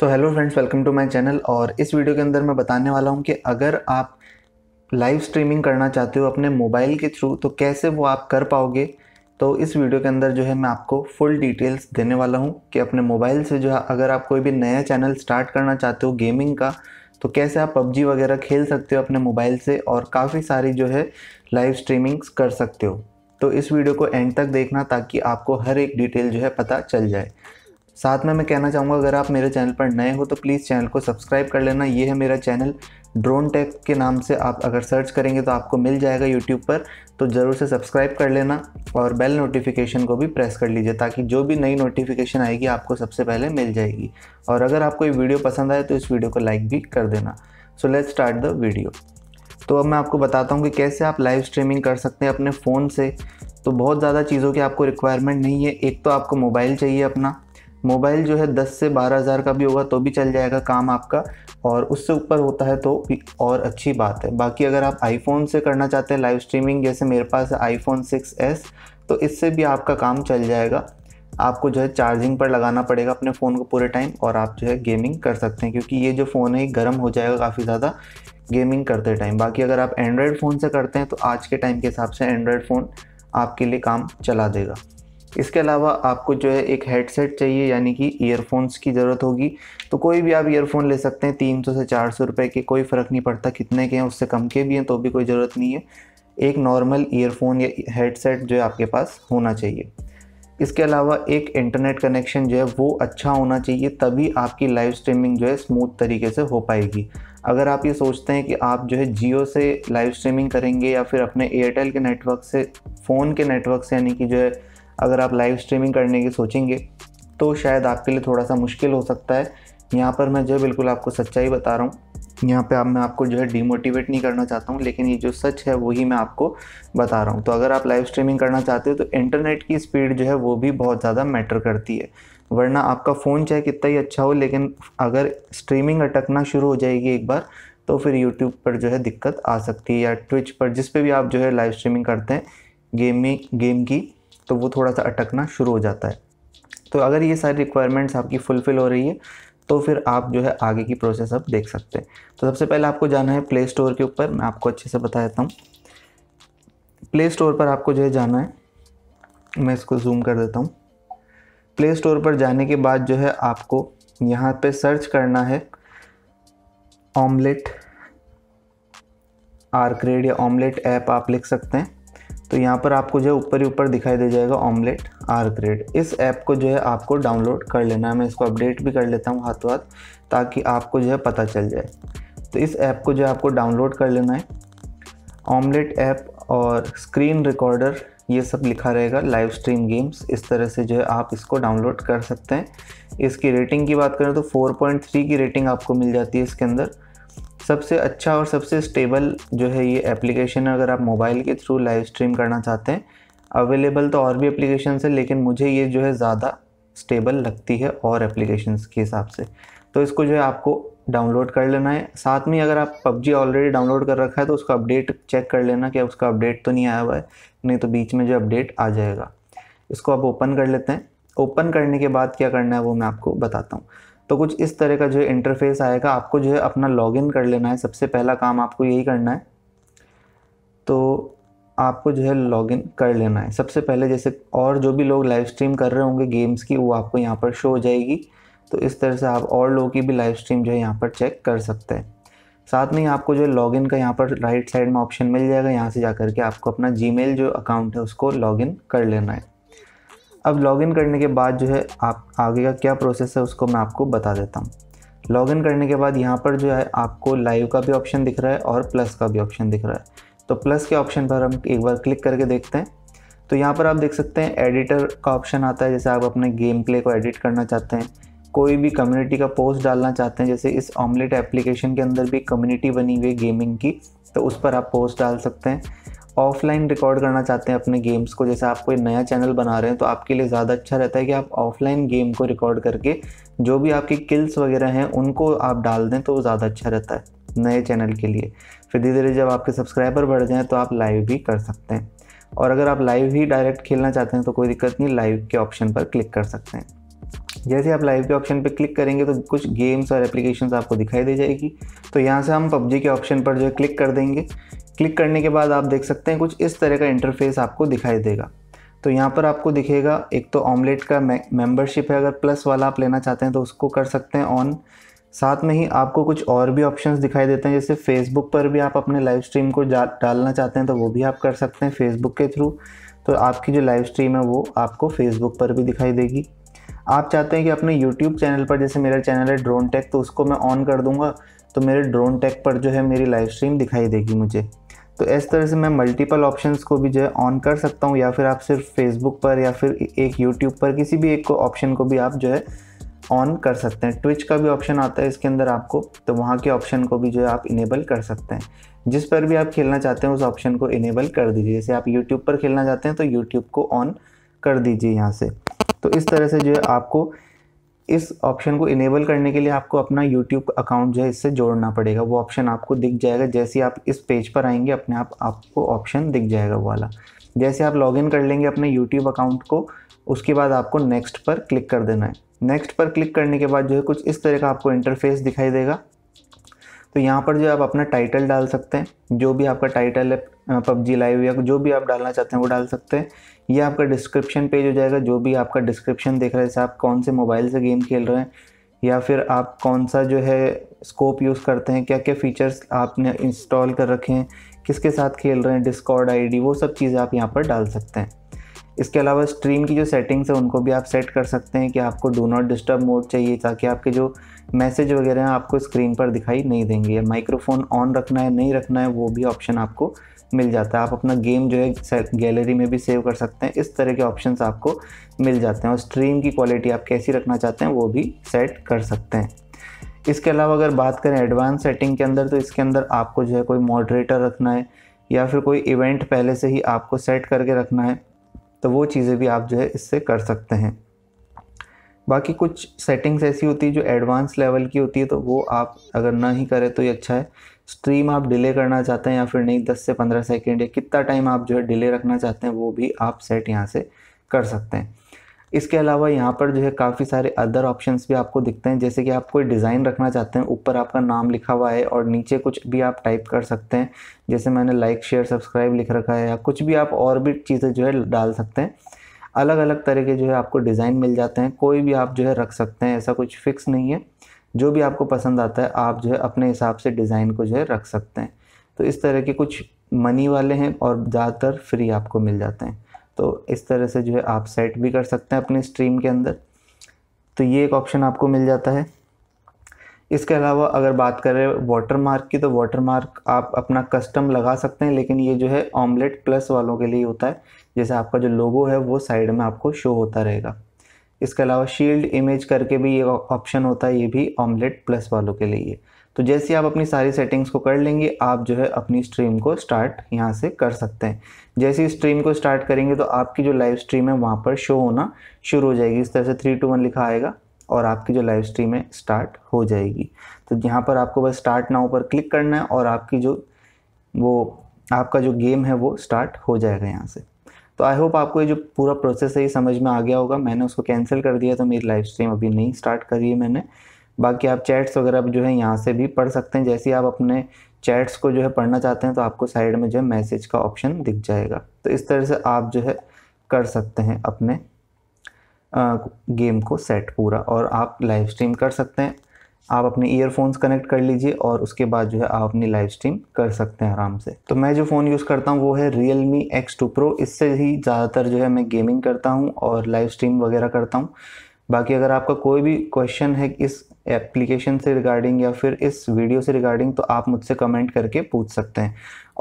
so hello friends welcome to my channel और इस video के अंदर मैं बताने वाला हूँ कि अगर आप लाइव स्ट्रीमिंग करना चाहते हो अपने मोबाइल के थ्रू तो कैसे वो आप कर पाओगे तो इस वीडियो के अंदर जो है मैं आपको फुल डिटेल्स देने वाला हूँ कि अपने मोबाइल से जो है अगर आप कोई भी नया चैनल स्टार्ट करना चाहते हो गेमिंग का तो कैसे आप पबजी वगैरह खेल सकते हो अपने मोबाइल से और काफ़ी सारी जो है लाइव स्ट्रीमिंग्स कर सकते हो तो इस वीडियो को एंड तक देखना ताकि आपको हर एक डिटेल जो है पता चल जाए साथ में मैं कहना चाहूँगा अगर आप मेरे चैनल पर नए हो तो प्लीज़ चैनल को सब्सक्राइब कर लेना ये है मेरा चैनल ड्रोन टेक के नाम से आप अगर सर्च करेंगे तो आपको मिल जाएगा यूट्यूब पर तो ज़रूर से सब्सक्राइब कर लेना और बेल नोटिफिकेशन को भी प्रेस कर लीजिए ताकि जो भी नई नोटिफिकेशन आएगी आपको सबसे पहले मिल जाएगी और अगर आपको ये वीडियो पसंद आए तो इस वीडियो को लाइक भी कर देना so let's start the video तो अब मैं आपको बताता हूँ कि कैसे आप लाइव स्ट्रीमिंग कर सकते हैं अपने फ़ोन से तो बहुत ज़्यादा चीज़ों की आपको रिक्वायरमेंट नहीं है एक तो आपको मोबाइल चाहिए अपना मोबाइल जो है दस से बारह हज़ार का भी होगा तो भी चल जाएगा काम आपका और उससे ऊपर होता है तो भी और अच्छी बात है बाकी अगर आप आईफोन से करना चाहते हैं लाइव स्ट्रीमिंग जैसे मेरे पास है आईफोन सिक्स एस तो इससे भी आपका काम चल जाएगा आपको जो है चार्जिंग पर लगाना पड़ेगा अपने फ़ोन को पूरे टाइम और आप जो है गेमिंग कर सकते हैं क्योंकि ये जो फ़ोन है गर्म हो जाएगा काफ़ी ज़्यादा गेमिंग करते टाइम बाकी अगर आप एंड्रॉयड फ़ोन से करते हैं तो आज के टाइम के हिसाब से एंड्रॉयड फ़ोन आपके लिए काम चला देगा इसके अलावा आपको जो है एक हेडसेट चाहिए यानी कि ईयरफोन्स की ज़रूरत होगी तो कोई भी आप ईयरफोन ले सकते हैं तीन सौ से चार सौ रुपये के कोई फ़र्क नहीं पड़ता कितने के हैं उससे कम के भी हैं तो भी कोई ज़रूरत नहीं है एक नॉर्मल ईयरफोन या हेडसेट जो है आपके पास होना चाहिए इसके अलावा एक इंटरनेट कनेक्शन जो है वो अच्छा होना चाहिए तभी आपकी लाइव स्ट्रीमिंग जो है स्मूथ तरीके से हो पाएगी अगर आप ये सोचते हैं कि आप जो है जियो से लाइव स्ट्रीमिंग करेंगे या फिर अपने एयरटेल के नेटवर्क से फ़ोन के नेटवर्क से यानी कि जो है अगर आप लाइव स्ट्रीमिंग करने की सोचेंगे तो शायद आपके लिए थोड़ा सा मुश्किल हो सकता है यहाँ पर मैं जो बिल्कुल आपको सच्चाई बता रहा हूँ यहाँ पे आप मैं आपको जो है डीमोटिवेट नहीं करना चाहता हूँ लेकिन ये जो सच है वही मैं आपको बता रहा हूँ तो अगर आप लाइव स्ट्रीमिंग करना चाहते हो तो इंटरनेट की स्पीड जो है वो भी बहुत ज़्यादा मैटर करती है वरना आपका फ़ोन चाहे कितना ही अच्छा हो लेकिन अगर स्ट्रीमिंग अटकना शुरू हो जाएगी एक बार तो फिर यूट्यूब पर जो है दिक्कत आ सकती है या ट्विच पर जिस पर भी आप जो है लाइव स्ट्रीमिंग करते हैं गेमिंग गेम की तो वो थोड़ा सा अटकना शुरू हो जाता है तो अगर ये सारी रिक्वायरमेंट्स आपकी फुलफ़िल हो रही है तो फिर आप जो है आगे की प्रोसेस आप देख सकते हैं तो सबसे पहले आपको जाना है प्ले स्टोर के ऊपर मैं आपको अच्छे से बता देता हूँ प्ले स्टोर पर आपको जो है जाना है मैं इसको जूम कर देता हूँ प्ले स्टोर पर जाने के बाद जो है आपको यहाँ पे सर्च करना है ऑमलेट आर्क्रेड या ऑमलेट ऐप आप लिख सकते हैं तो यहाँ पर आपको जो है ऊपर ही ऊपर दिखाई दे जाएगा ऑमलेट आर ग्रेड इस ऐप को जो है आपको डाउनलोड कर लेना है मैं इसको अपडेट भी कर लेता हूँ हाथों हाथ ताकि आपको जो है पता चल जाए तो इस ऐप को जो है आपको डाउनलोड कर लेना है ऑमलेट ऐप और स्क्रीन रिकॉर्डर ये सब लिखा रहेगा लाइव स्ट्रीम गेम्स इस तरह से जो है आप इसको डाउनलोड कर सकते हैं इसकी रेटिंग की बात करें तो 4.3 की रेटिंग आपको मिल जाती है इसके अंदर सबसे अच्छा और सबसे स्टेबल जो है ये एप्लीकेशन है अगर आप मोबाइल के थ्रू लाइव स्ट्रीम करना चाहते हैं अवेलेबल तो और भी एप्लीकेशन है लेकिन मुझे ये जो है ज़्यादा स्टेबल लगती है और एप्लीकेशन के हिसाब से तो इसको जो है आपको डाउनलोड कर लेना है साथ में अगर आप पबजी ऑलरेडी डाउनलोड कर रखा है तो उसका अपडेट चेक कर लेना कि उसका अपडेट तो नहीं आया हुआ है नहीं तो बीच में जो अपडेट आ जाएगा इसको आप ओपन कर लेते हैं ओपन करने के बाद क्या करना है वो मैं आपको बताता हूँ तो कुछ इस तरह का जो है इंटरफेस आएगा आपको जो है अपना लॉगिन कर लेना है सबसे पहला काम आपको यही करना है तो आपको जो है लॉगिन कर लेना है सबसे पहले जैसे और जो भी लोग लाइव स्ट्रीम कर रहे होंगे गेम्स की वो आपको यहाँ पर शो हो जाएगी तो इस तरह से आप और लोगों की भी लाइव स्ट्रीम जो है यहाँ पर चेक कर सकते हैं साथ में आपको जो है लॉगिन का यहाँ पर राइट साइड में ऑप्शन मिल जाएगा यहाँ से जा करके आपको अपना जीमेल जो अकाउंट है उसको लॉगिन कर लेना है अब लॉगिन करने के बाद जो है आप आगे का क्या प्रोसेस है उसको मैं आपको बता देता हूँ लॉगिन करने के बाद यहाँ पर जो है आपको लाइव का भी ऑप्शन दिख रहा है और प्लस का भी ऑप्शन दिख रहा है तो प्लस के ऑप्शन पर हम एक बार क्लिक करके देखते हैं तो यहाँ पर आप देख सकते हैं एडिटर का ऑप्शन आता है जैसे आप अपने गेम प्ले को एडिट करना चाहते हैं कोई भी कम्युनिटी का पोस्ट डालना चाहते हैं जैसे इस ऑमलेट एप्लीकेशन के अंदर भी कम्युनिटी बनी हुई है गेमिंग की तो उस पर आप पोस्ट डाल सकते हैं ऑफलाइन रिकॉर्ड करना चाहते हैं अपने गेम्स को जैसे आप कोई नया चैनल बना रहे हैं तो आपके लिए ज़्यादा अच्छा रहता है कि आप ऑफलाइन गेम को रिकॉर्ड करके जो भी आपके किल्स वगैरह हैं उनको आप डाल दें तो वो ज़्यादा अच्छा रहता है नए चैनल के लिए फिर धीरे धीरे जब आपके सब्सक्राइबर बढ़ जाएँ तो आप लाइव भी कर सकते हैं और अगर आप लाइव ही डायरेक्ट खेलना चाहते हैं तो कोई दिक्कत नहीं लाइव के ऑप्शन पर क्लिक कर सकते हैं जैसे आप लाइव के ऑप्शन पर क्लिक करेंगे तो कुछ गेम्स और एप्लीकेशंस आपको दिखाई दे जाएगी तो यहाँ से हम पबजी के ऑप्शन पर जो है क्लिक कर देंगे क्लिक करने के बाद आप देख सकते हैं कुछ इस तरह का इंटरफेस आपको दिखाई देगा तो यहाँ पर आपको दिखेगा एक तो ऑमलेट का मेंबरशिप है अगर प्लस वाला आप लेना चाहते हैं तो उसको कर सकते हैं ऑन साथ में ही आपको कुछ और भी ऑप्शंस दिखाई देते हैं जैसे फेसबुक पर भी आप अपने लाइव स्ट्रीम को डालना चाहते हैं तो वो भी आप कर सकते हैं फेसबुक के थ्रू तो आपकी जो लाइव स्ट्रीम है वो आपको फेसबुक पर भी दिखाई देगी आप चाहते हैं कि अपने यूट्यूब चैनल पर जैसे मेरा चैनल है ड्रोन टेक तो उसको मैं ऑन कर दूंगा तो मेरे ड्रोन टेक पर जो है मेरी लाइव स्ट्रीम दिखाई देगी मुझे तो इस तरह से मैं मल्टीपल ऑप्शंस को भी जो है ऑन कर सकता हूँ या फिर आप सिर्फ फेसबुक पर या फिर एक यूट्यूब पर किसी भी एक को ऑप्शन को भी आप जो है ऑन कर सकते हैं ट्विच का भी ऑप्शन आता है इसके अंदर आपको तो वहाँ के ऑप्शन को भी जो है आप इनेबल कर सकते हैं जिस पर भी आप खेलना चाहते हैं उस ऑप्शन को इनेबल कर दीजिए जैसे आप यूट्यूब पर खेलना चाहते हैं तो यूट्यूब को ऑन कर दीजिए यहाँ से तो इस तरह से जो है आपको इस ऑप्शन को इनेबल करने के लिए आपको अपना यूट्यूब अकाउंट जो है इससे जोड़ना पड़ेगा वो ऑप्शन आपको दिख जाएगा जैसे आप इस पेज पर आएंगे अपने आप आपको ऑप्शन दिख जाएगा वो वाला जैसे आप लॉगिन कर लेंगे अपने यूट्यूब अकाउंट को उसके बाद आपको नेक्स्ट पर क्लिक कर देना है नेक्स्ट पर क्लिक करने के बाद जो है कुछ इस तरह का आपको इंटरफेस दिखाई देगा तो यहाँ पर जो आप अपना टाइटल डाल सकते हैं जो भी आपका टाइटल है पबजी लाइव या जो भी आप डालना चाहते हैं वो डाल सकते हैं ये आपका डिस्क्रिप्शन पेज हो जाएगा जो भी आपका डिस्क्रिप्शन देख रहा है जैसे आप कौन से मोबाइल से गेम खेल रहे हैं या फिर आप कौन सा जो है स्कोप यूज़ करते हैं क्या क्या फ़ीचर्स आपने इंस्टॉल कर रखे हैं किसके साथ खेल रहे हैं डिस्कॉर्ड आईडी वो सब चीज़ें आप यहाँ पर डाल सकते हैं इसके अलावा स्ट्रीम की जो सेटिंग्स है उनको भी आप सेट कर सकते हैं कि आपको डो नॉट डिस्टर्ब मोड चाहिए ताकि आपके जो मैसेज वगैरह हैं आपको स्क्रीन पर दिखाई नहीं देंगे माइक्रोफोन ऑन रखना है नहीं रखना है वो भी ऑप्शन आपको मिल जाता है आप अपना गेम जो है गैलरी में भी सेव कर सकते हैं इस तरह के ऑप्शंस आपको मिल जाते हैं और स्ट्रीम की क्वालिटी आप कैसी रखना चाहते हैं वो भी सेट कर सकते हैं इसके अलावा अगर बात करें एडवांस सेटिंग के अंदर तो इसके अंदर आपको जो है कोई मॉडरेटर रखना है या फिर कोई इवेंट पहले से ही आपको सेट करके रखना है तो वो चीज़ें भी आप जो है इससे कर सकते हैं बाकी कुछ सेटिंग्स ऐसी होती है जो एडवांस लेवल की होती है तो वो आप अगर ना ही करें तो ये अच्छा है स्ट्रीम आप डिले करना चाहते हैं या फिर नहीं 10 से 15 सेकेंड या कितना टाइम आप जो है डिले रखना चाहते हैं वो भी आप सेट यहाँ से कर सकते हैं इसके अलावा यहाँ पर जो है काफ़ी सारे अदर ऑप्शंस भी आपको दिखते हैं जैसे कि आप कोई डिज़ाइन रखना चाहते हैं ऊपर आपका नाम लिखा हुआ है और नीचे कुछ भी आप टाइप कर सकते हैं जैसे मैंने लाइक शेयर सब्सक्राइब लिख रखा है या कुछ भी आप और भी चीज़ें जो है डाल सकते हैं अलग अलग तरह के जो है आपको डिज़ाइन मिल जाते हैं कोई भी आप जो है रख सकते हैं ऐसा कुछ फिक्स नहीं है जो भी आपको पसंद आता है आप जो है अपने हिसाब से डिज़ाइन को जो है रख सकते हैं तो इस तरह के कुछ मनी वाले हैं और ज़्यादातर फ्री आपको मिल जाते हैं तो इस तरह से जो है आप सेट भी कर सकते हैं अपने स्ट्रीम के अंदर तो ये एक ऑप्शन आपको मिल जाता है इसके अलावा अगर बात करें वाटर मार्क की तो वाटर मार्क आप अपना कस्टम लगा सकते हैं लेकिन ये जो है ऑमलेट प्लस वालों के लिए होता है जैसे आपका जो लोगो है वो साइड में आपको शो होता रहेगा इसके अलावा शील्ड इमेज करके भी ये ऑप्शन होता है ये भी ऑमलेट प्लस वालों के लिए तो जैसे आप अपनी सारी सेटिंग्स को कर लेंगे आप जो है अपनी स्ट्रीम को स्टार्ट यहाँ से कर सकते हैं जैसे ही स्ट्रीम को स्टार्ट करेंगे तो आपकी जो लाइव स्ट्रीम है वहाँ पर शो होना शुरू हो जाएगी इस तरह से थ्री टू वन लिखा आएगा और आपकी जो लाइव स्ट्रीम है स्टार्ट हो जाएगी तो यहाँ पर आपको बस स्टार्ट नाउ पर क्लिक करना है और आपकी जो वो आपका जो गेम है वो स्टार्ट हो जाएगा यहाँ से तो आई होप आपको ये जो पूरा प्रोसेस है ये समझ में आ गया होगा मैंने उसको कैंसिल कर दिया तो मेरी लाइव स्ट्रीम अभी नहीं स्टार्ट करी है मैंने बाकी आप चैट्स वगैरह जो है यहाँ से भी पढ़ सकते हैं जैसे आप अपने चैट्स को जो है पढ़ना चाहते हैं तो आपको साइड में जो है मैसेज का ऑप्शन दिख जाएगा तो इस तरह से आप जो है कर सकते हैं अपने आ, गेम को सेट पूरा और आप लाइव स्ट्रीम कर सकते हैं आप अपने ईयरफोन्स कनेक्ट कर लीजिए और उसके बाद जो है आप अपनी लाइव स्ट्रीम कर सकते हैं आराम से तो मैं जो फ़ोन यूज़ करता हूँ वो है Realme X two Pro इससे ही ज़्यादातर जो है मैं गेमिंग करता हूँ और लाइव स्ट्रीम वगैरह करता हूँ बाकी अगर आपका कोई भी क्वेश्चन है इस एप्लीकेशन से रिगार्डिंग या फिर इस वीडियो से रिगार्डिंग तो आप मुझसे कमेंट करके पूछ सकते हैं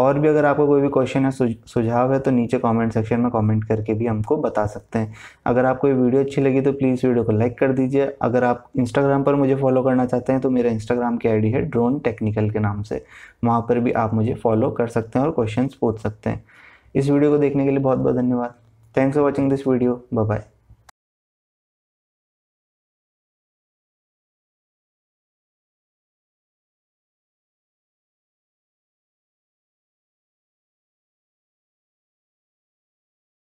और भी अगर आपका कोई भी क्वेश्चन है सुझाव है तो नीचे कमेंट सेक्शन में कमेंट करके भी हमको बता सकते हैं अगर आपको ये वीडियो अच्छी लगी तो प्लीज़ वीडियो को लाइक कर दीजिए अगर आप इंस्टाग्राम पर मुझे फॉलो करना चाहते हैं तो मेरा इंस्टाग्राम की आई है ड्रोन टेक्निकल के नाम से वहाँ पर भी आप मुझे फॉलो कर सकते हैं और क्वेश्चन पूछ सकते हैं इस वीडियो को देखने के लिए बहुत बहुत धन्यवाद thanks for watching this video bye